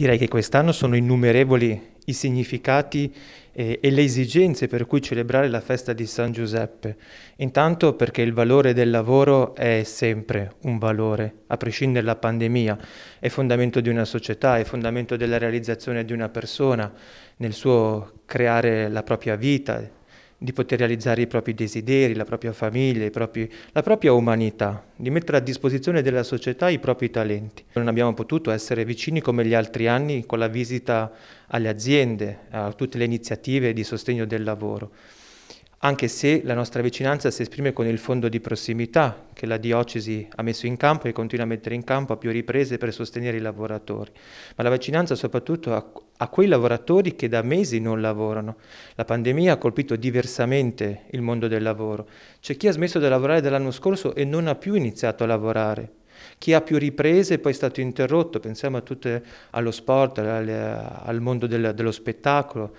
Direi che quest'anno sono innumerevoli i significati e, eh, e, le esigenze per cui celebrare la festa di San Giuseppe. Intanto perché il valore del lavoro è sempre un valore, a prescindere dalla pandemia, è fondamento di una società, è fondamento della realizzazione di una persona nel suo creare la propria vita, di poter realizzare i propri desideri, la propria famiglia, propri, la propria umanità, di mettere a disposizione della società i propri talenti. Non abbiamo potuto essere vicini come gli altri anni con la visita alle aziende, a tutte le iniziative di sostegno del lavoro, anche se la nostra vicinanza si esprime con il fondo di prossimità che la diocesi ha messo in campo e continua a mettere in campo a più riprese per sostenere i lavoratori, ma la vicinanza soprattutto a quei lavoratori che da mesi non lavorano. La pandemia ha colpito diversamente il mondo del lavoro. C'è chi ha smesso di lavorare dall'anno scorso e non ha più iniziato a lavorare. Chi ha più riprese e poi è stato interrotto, pensiamo tutte, allo sport, al, al mondo del, dello spettacolo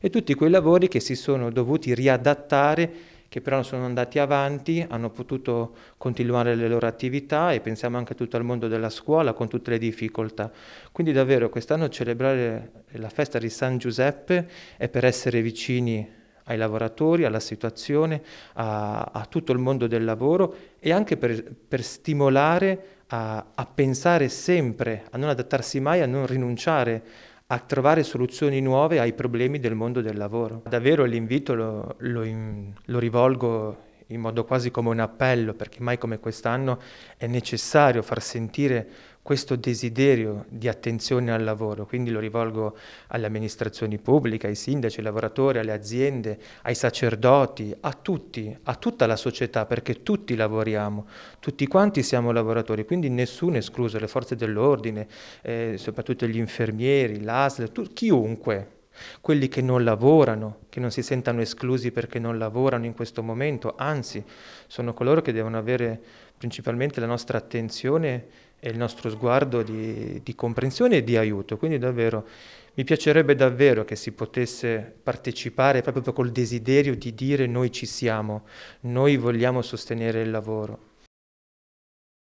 e tutti quei lavori che si sono dovuti riadattare che però sono andati avanti, hanno potuto continuare le loro attività e pensiamo anche a tutto il mondo della scuola con tutte le difficoltà. Quindi davvero quest'anno celebrare la festa di San Giuseppe è per essere vicini ai lavoratori, alla situazione, a, a tutto il mondo del lavoro e anche per, per stimolare a, a pensare sempre, a non adattarsi mai, a non rinunciare a trovare soluzioni nuove ai problemi del mondo del lavoro. Davvero l'invito lo, lo, lo rivolgo in modo quasi come un appello, perché mai come quest'anno è necessario far sentire questo desiderio di attenzione al lavoro, quindi lo rivolgo alle amministrazioni pubbliche, ai sindaci, ai lavoratori, alle aziende, ai sacerdoti, a tutti, a tutta la società, perché tutti lavoriamo, tutti quanti siamo lavoratori, quindi nessuno escluso, le forze dell'ordine, eh, soprattutto gli infermieri, l'ASL, chiunque, quelli che non lavorano, che non si sentano esclusi perché non lavorano in questo momento, anzi sono coloro che devono avere principalmente la nostra attenzione e il nostro sguardo di, di comprensione e di aiuto. Quindi davvero mi piacerebbe davvero che si potesse partecipare proprio col desiderio di dire noi ci siamo, noi vogliamo sostenere il lavoro.